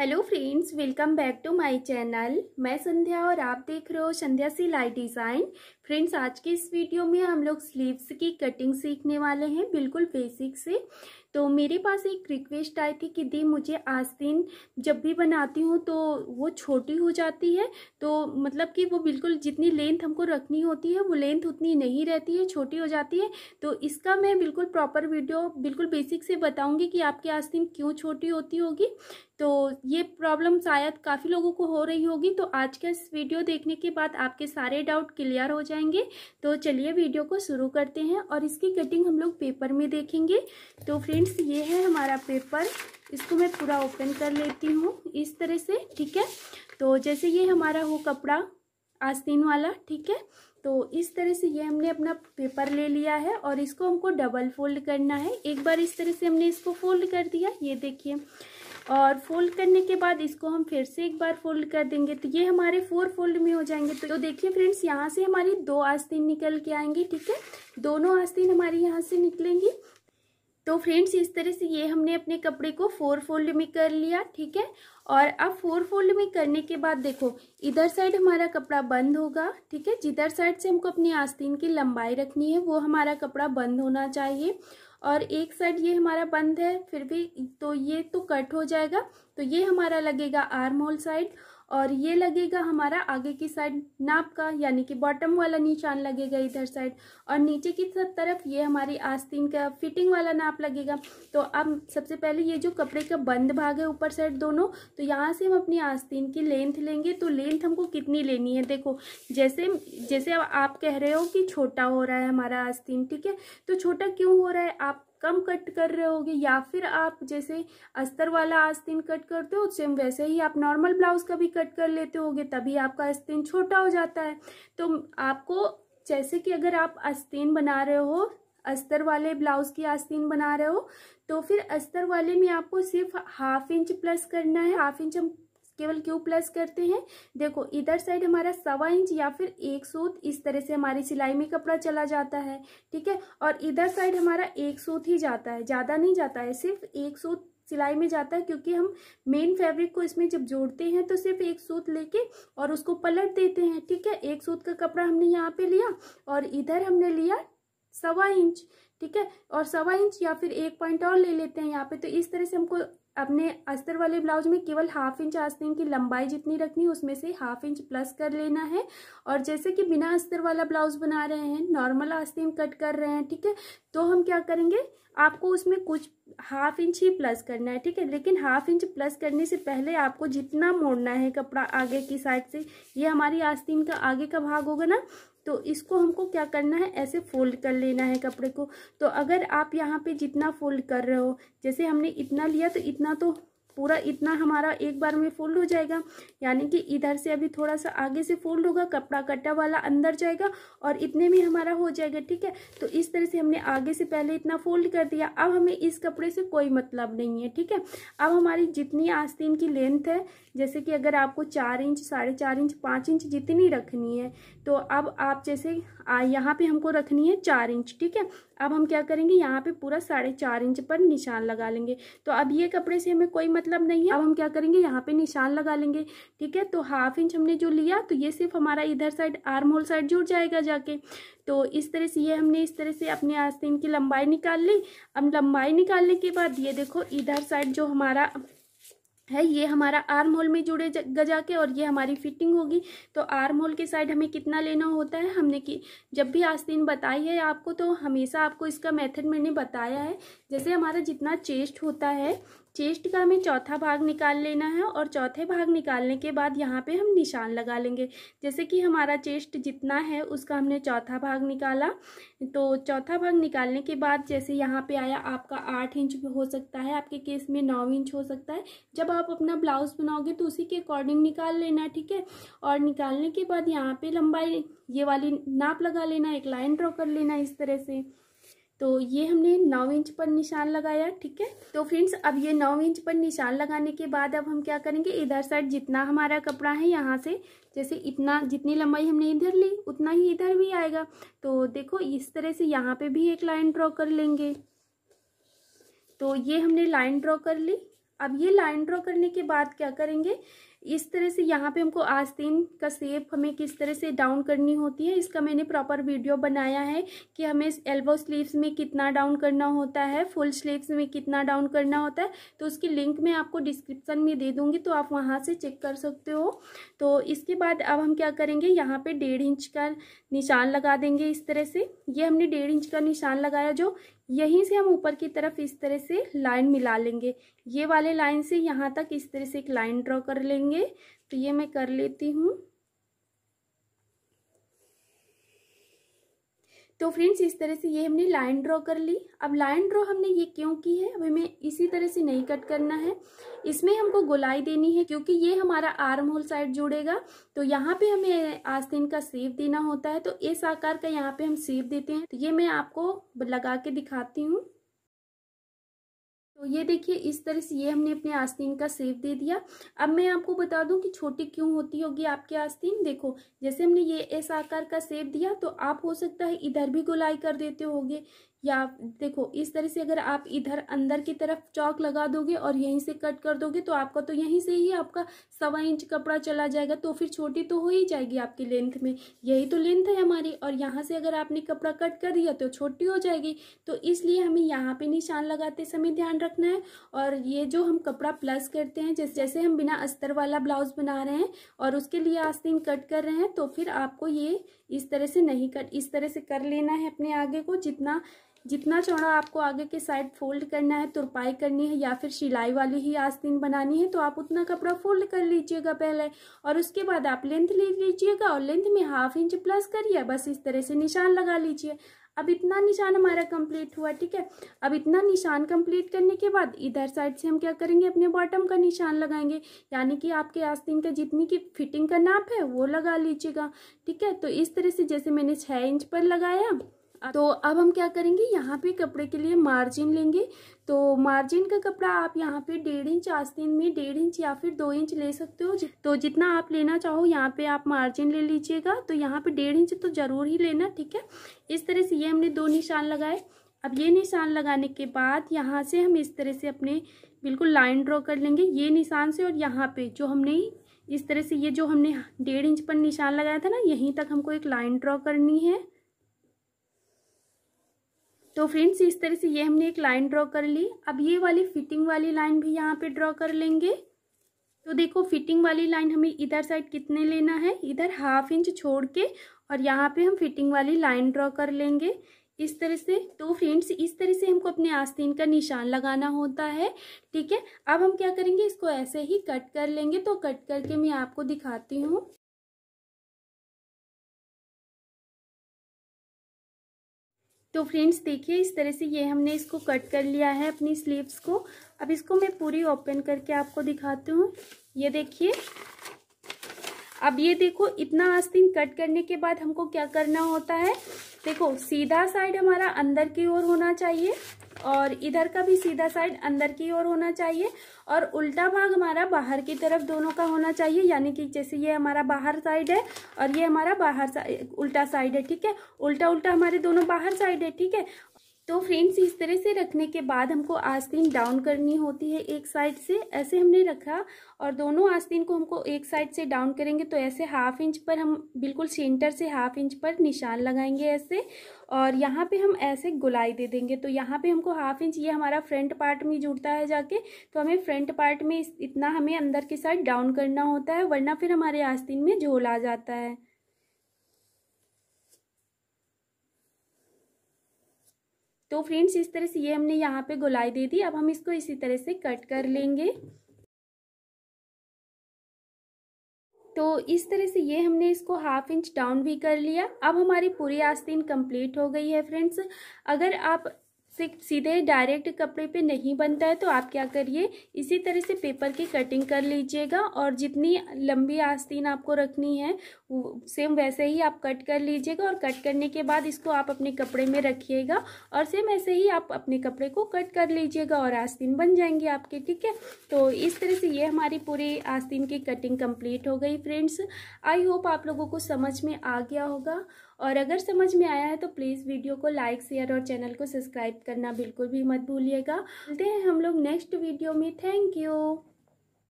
hello friends welcome back to my channel मैं संध्या और आप देख रहे हो संध्या सिलाई डिज़ाइन फ्रेंड्स आज के इस वीडियो में हम लोग स्लीव्स की कटिंग सीखने वाले हैं बिल्कुल बेसिक से तो मेरे पास एक रिक्वेस्ट आई थी कि दी मुझे आस्तीन जब भी बनाती हूँ तो वो छोटी हो जाती है तो मतलब कि वो बिल्कुल जितनी लेंथ हमको रखनी होती है वो लेंथ उतनी नहीं रहती है छोटी हो जाती है तो इसका मैं बिल्कुल प्रॉपर वीडियो बिल्कुल बेसिक से बताऊँगी कि आपकी आस्तीन क्यों छोटी होती होगी तो ये प्रॉब्लम शायद काफ़ी लोगों को हो रही होगी तो आज का इस वीडियो देखने के बाद आपके सारे डाउट क्लियर हो जाएंगे तो चलिए वीडियो को शुरू करते हैं और इसकी कटिंग हम लोग पेपर में देखेंगे तो फ्रेंड फ्रेंड्स ये है हमारा पेपर इसको मैं पूरा ओपन कर लेती हूँ इस तरह से ठीक है तो जैसे ये हमारा हो कपड़ा आस्तीन वाला ठीक है तो इस तरह से ये हमने अपना पेपर ले लिया है और इसको हमको डबल फोल्ड करना है एक बार इस तरह से हमने इसको फोल्ड कर दिया ये देखिए और फोल्ड करने के बाद इसको हम फिर से एक बार फोल्ड कर देंगे तो ये हमारे फोर फोल्ड में हो जाएंगे तो, देखिए फ्रेंड्स यहाँ से हमारी दो आस्तीन निकल के आएंगी ठीक है दोनों आस्तीन हमारी यहाँ से निकलेंगी तो फ्रेंड्स इस तरह से ये हमने अपने कपड़े को फोर फोल्ड में कर लिया ठीक है और अब फोर फोल्ड में करने के बाद देखो इधर साइड हमारा कपड़ा बंद होगा ठीक है जिधर साइड से हमको अपनी आस्तीन की लंबाई रखनी है वो हमारा कपड़ा बंद होना चाहिए और एक साइड ये हमारा बंद है फिर भी तो ये तो कट हो जाएगा तो ये हमारा लगेगा आर्म होल साइड और ये लगेगा हमारा आगे की साइड नाप का यानी कि बॉटम वाला निशान लगेगा इधर साइड और नीचे की तरफ ये हमारी आस्तीन का फिटिंग वाला नाप लगेगा तो अब सबसे पहले ये जो कपड़े का बंद भाग है ऊपर साइड दोनों तो यहाँ से हम अपनी आस्तीन की लेंथ लेंगे तो लेंथ हमको कितनी लेनी है देखो जैसे जैसे आप कह रहे हो कि छोटा हो रहा है हमारा आस्तीन ठीक है तो छोटा क्यों हो रहा है आप कम कट कर रहे होगे या फिर आप जैसे अस्तर वाला आस्तीन कट करते हो सेम वैसे ही आप नॉर्मल ब्लाउज का भी कट कर लेते होगे तभी आपका आस्तीन छोटा हो जाता है तो आपको जैसे कि अगर आप आस्तीन बना रहे हो अस्तर वाले ब्लाउज की आस्तीन बना रहे हो तो फिर अस्तर वाले में आपको सिर्फ हाफ इंच प्लस करना है हाफ इंच हम केवल क्यों प्लस करते हैं देखो इधर साइड हमारा सवा इंच या फिर एक सूत इस तरह से हमारी सिलाई में कपड़ा चला जाता है ठीक है और इधर साइड हमारा एक सूत ही जाता है ज़्यादा नहीं जाता है सिर्फ एक सूत सिलाई में जाता है क्योंकि हम मेन फैब्रिक को इसमें जब जोड़ते हैं तो सिर्फ एक सूत लेके और उसको पलट देते हैं ठीक है एक सूत का कपड़ा हमने यहाँ पे लिया और इधर हमने लिया सवा इंच ठीक है और सवा इंच या फिर एक पॉइंट और ले लेते हैं यहाँ पे तो इस तरह से हमको अपने अस्तर वाले ब्लाउज में केवल हाफ इंच आस्तीन की लंबाई जितनी रखनी है उसमें से हाफ इंच प्लस कर लेना है और जैसे कि बिना अस्तर वाला ब्लाउज बना रहे हैं नॉर्मल आस्तीन कट कर रहे हैं ठीक है तो हम क्या करेंगे आपको उसमें कुछ हाफ इंच ही प्लस करना है ठीक है लेकिन हाफ इंच प्लस करने से पहले आपको जितना मोड़ना है कपड़ा आगे की साइड से ये हमारी आस्तीन का आगे का भाग होगा ना तो इसको हमको क्या करना है ऐसे फोल्ड कर लेना है कपड़े को तो अगर आप यहाँ पे जितना फोल्ड कर रहे हो जैसे हमने इतना लिया तो इतना तो पूरा इतना हमारा एक बार में फोल्ड हो जाएगा यानी कि इधर से अभी थोड़ा सा आगे से फोल्ड होगा कपड़ा कट्टा वाला अंदर जाएगा और इतने में हमारा हो जाएगा ठीक है तो इस तरह से हमने आगे से पहले इतना फोल्ड कर दिया अब हमें इस कपड़े से कोई मतलब नहीं है ठीक है अब हमारी जितनी आस्तीन की लेंथ है जैसे कि अगर आपको चार इंच साढ़े चार इंच पाँच इंच जितनी रखनी है तो अब आप जैसे यहाँ पे हमको रखनी है चार इंच ठीक है अब हम क्या करेंगे यहाँ पे पूरा साढ़े चार इंच पर निशान लगा लेंगे तो अब ये कपड़े से हमें कोई मतलब मतलब नहीं है अब हम क्या करेंगे यहाँ पे निशान लगा लेंगे ठीक है तो हाफ इंच हमने जो लिया तो ये सिर्फ हमारा इधर साइड आर्म होल साइड जुड़ जाएगा जाके तो इस तरह से ये हमने इस तरह से अपने आस्तीन की लंबाई निकाल ली अब लंबाई निकालने के बाद ये देखो इधर साइड जो हमारा है ये हमारा आर्म होल में जुड़े गजा के और ये हमारी फिटिंग होगी तो आर्म होल के साइड हमें कितना लेना होता है हमने कि जब भी आस्तीन बताई है आपको तो हमेशा आपको इसका मेथड मैंने बताया है जैसे हमारा जितना चेस्ट होता है चेस्ट का हमें चौथा भाग निकाल लेना है और चौथे भाग निकालने के बाद यहाँ पे हम निशान लगा लेंगे जैसे कि हमारा चेस्ट जितना है उसका हमने चौथा भाग निकाला तो चौथा भाग निकालने के बाद जैसे यहाँ पे आया आपका आठ इंच हो सकता है आपके केस में नौ इंच हो सकता है जब आप अपना ब्लाउज बनाओगे तो उसी के अकॉर्डिंग निकाल लेना ठीक है और निकालने के बाद यहाँ पर लंबाई ये वाली नाप लगा लेना एक लाइन ड्रॉ कर लेना इस तरह से तो ये हमने नौ इंच पर निशान लगाया ठीक है तो फ्रेंड्स अब ये नौ इंच पर निशान लगाने के बाद अब हम क्या करेंगे इधर साइड जितना हमारा कपड़ा है यहाँ से जैसे इतना जितनी लंबाई हमने इधर ली उतना ही इधर भी आएगा तो देखो इस तरह से यहाँ पे भी एक लाइन ड्रॉ कर लेंगे तो ये हमने लाइन ड्रॉ कर ली अब ये लाइन ड्रॉ करने के बाद क्या करेंगे इस तरह से यहाँ पे हमको आस्तीन का सेप हमें किस तरह से डाउन करनी होती है इसका मैंने प्रॉपर वीडियो बनाया है कि हमें एल्बो स्लीव्स में कितना डाउन करना होता है फुल स्लीव्स में कितना डाउन करना होता है तो उसकी लिंक मैं आपको डिस्क्रिप्शन में दे दूँगी तो आप वहाँ से चेक कर सकते हो तो इसके बाद अब हम क्या करेंगे यहाँ पर डेढ़ इंच का निशान लगा देंगे इस तरह से ये हमने डेढ़ इंच का निशान लगाया जो यहीं से हम ऊपर की तरफ इस तरह से लाइन मिला लेंगे ये वाले लाइन से यहाँ तक इस तरह से एक लाइन ड्रॉ कर लेंगे तो ये मैं कर लेती हूँ तो फ्रेंड्स इस तरह से ये हमने लाइन ड्रॉ कर ली अब लाइन ड्रॉ हमने ये क्यों की है अब हमें इसी तरह से नहीं कट करना है इसमें हमको गोलाई देनी है क्योंकि ये हमारा आर्म होल साइड जुड़ेगा तो यहाँ पे हमें आस्तीन का सेव देना होता है तो इस आकार का यहाँ पे हम सेव देते हैं तो ये मैं आपको लगा के दिखाती हूँ तो ये देखिए इस तरह से ये हमने अपने आस्तीन का सेव दे दिया अब मैं आपको बता दूं कि छोटी क्यों होती होगी आपकी आस्तीन देखो जैसे हमने ये एस आकार का सेव दिया तो आप हो सकता है इधर भी गोलाई कर देते होगे या देखो इस तरह से अगर आप इधर अंदर की तरफ चौक लगा दोगे और यहीं से कट कर दोगे तो आपका तो यहीं से ही आपका सवा इंच कपड़ा चला जाएगा तो फिर छोटी तो हो ही जाएगी आपकी लेंथ में यही तो लेंथ है हमारी और यहाँ से अगर आपने कपड़ा कट कर दिया तो छोटी हो जाएगी तो इसलिए हमें यहाँ पे निशान लगाते समय ध्यान रखना है और ये जो हम कपड़ा प्लस करते हैं जैसे जैसे हम बिना अस्तर वाला ब्लाउज बना रहे हैं और उसके लिए आस्तीन कट कर रहे हैं तो फिर आपको ये इस तरह से नहीं कट इस तरह से कर लेना है अपने आगे को जितना जितना चौड़ा आपको आगे के साइड फोल्ड करना है तुरपाई करनी है या फिर सिलाई वाली ही आस्तीन बनानी है तो आप उतना कपड़ा फोल्ड कर लीजिएगा पहले और उसके बाद आप लेंथ ले लीजिएगा और लेंथ में हाफ इंच प्लस करिए बस इस तरह से निशान लगा लीजिए अब इतना निशान हमारा कंप्लीट हुआ ठीक है अब इतना निशान कंप्लीट करने के बाद इधर साइड से हम क्या करेंगे अपने बॉटम का निशान लगाएंगे यानी कि आपके आस्तीन का जितनी की फिटिंग का नाप है वो लगा लीजिएगा ठीक है तो इस तरह से जैसे मैंने छः इंच पर लगाया तो अब हम क्या करेंगे यहाँ पे कपड़े के लिए मार्जिन लेंगे तो मार्जिन का कपड़ा आप यहाँ पे डेढ़ इंच आस्तीन में डेढ़ इंच या फिर दो इंच ले सकते हो तो जितना आप लेना चाहो यहाँ पे आप मार्जिन ले लीजिएगा तो यहाँ पे डेढ़ इंच तो ज़रूर ही लेना ठीक है इस तरह से ये हमने दो निशान लगाए अब ये निशान लगाने के बाद यहाँ से हम इस तरह से अपने बिल्कुल लाइन ड्रॉ कर लेंगे ये निशान से और यहाँ पे जो हमने इस तरह से ये जो हमने डेढ़ इंच पर निशान लगाया था ना यहीं तक हमको एक लाइन ड्रॉ करनी है तो फ्रेंड्स इस तरह से ये हमने एक लाइन ड्रॉ कर ली अब ये वाली फिटिंग वाली लाइन भी यहाँ पे ड्रॉ कर लेंगे तो देखो फिटिंग वाली लाइन हमें इधर साइड कितने लेना है इधर हाफ इंच छोड़ के और यहाँ पे हम फिटिंग वाली लाइन ड्रॉ कर लेंगे इस तरह से तो फ्रेंड्स इस तरह से हमको अपने आस्तीन का निशान लगाना होता है ठीक है अब हम क्या करेंगे इसको ऐसे ही कट कर लेंगे तो कट करके मैं आपको दिखाती हूँ तो फ्रेंड्स देखिए इस तरह से ये हमने इसको कट कर लिया है अपनी स्लीव्स को अब इसको मैं पूरी ओपन करके आपको दिखाती हूँ ये देखिए अब ये देखो इतना आस्तीन कट करने के बाद हमको क्या करना होता है देखो सीधा साइड हमारा अंदर की ओर होना चाहिए और इधर का भी सीधा साइड अंदर की ओर होना चाहिए और उल्टा भाग हमारा बाहर की तरफ दोनों का होना चाहिए यानी कि जैसे ये हमारा बाहर साइड है और ये हमारा बाहर साइड उल्टा साइड है ठीक है उल्टा उल्टा हमारे दोनों बाहर साइड है ठीक है तो फ्रेंड्स इस तरह से रखने के बाद हमको आस्तीन डाउन करनी होती है एक साइड से ऐसे हमने रखा और दोनों आस्तीन को हमको एक साइड से डाउन करेंगे तो ऐसे हाफ इंच पर हम बिल्कुल सेंटर से हाफ इंच पर निशान लगाएंगे ऐसे और यहाँ पे हम ऐसे गुलाई दे देंगे तो यहाँ पे हमको हाफ इंच ये हमारा फ्रंट पार्ट में जुड़ता है जाके तो हमें फ्रंट पार्ट में इतना हमें अंदर की साइड डाउन करना होता है वरना फिर हमारे आस्तीन में झोल आ जाता है तो फ्रेंड्स इस तरह से ये हमने यहाँ पे गुलाई दे दी अब हम इसको इसी तरह से कट कर लेंगे तो इस तरह से ये हमने इसको हाफ इंच डाउन भी कर लिया अब हमारी पूरी आस्तीन कंप्लीट हो गई है फ्रेंड्स अगर आप सीधे डायरेक्ट कपड़े पे नहीं बनता है तो आप क्या करिए इसी तरह से पेपर की कटिंग कर लीजिएगा और जितनी लंबी आस्तीन आपको रखनी है सेम वैसे ही आप कट कर लीजिएगा और कट करने के बाद इसको आप अपने कपड़े में रखिएगा और सेम ऐसे ही आप अपने कपड़े को कट कर लीजिएगा और आस्तीन बन जाएंगे आपके ठीक है तो इस तरह से ये हमारी पूरी आस्तीन की कटिंग कम्प्लीट हो गई फ्रेंड्स आई होप आप लोगों को समझ में आ गया होगा और अगर समझ में आया है तो प्लीज़ वीडियो को लाइक शेयर और चैनल को सब्सक्राइब करना बिल्कुल भी मत भूलिएगा मिलते हैं हम लोग नेक्स्ट वीडियो में थैंक यू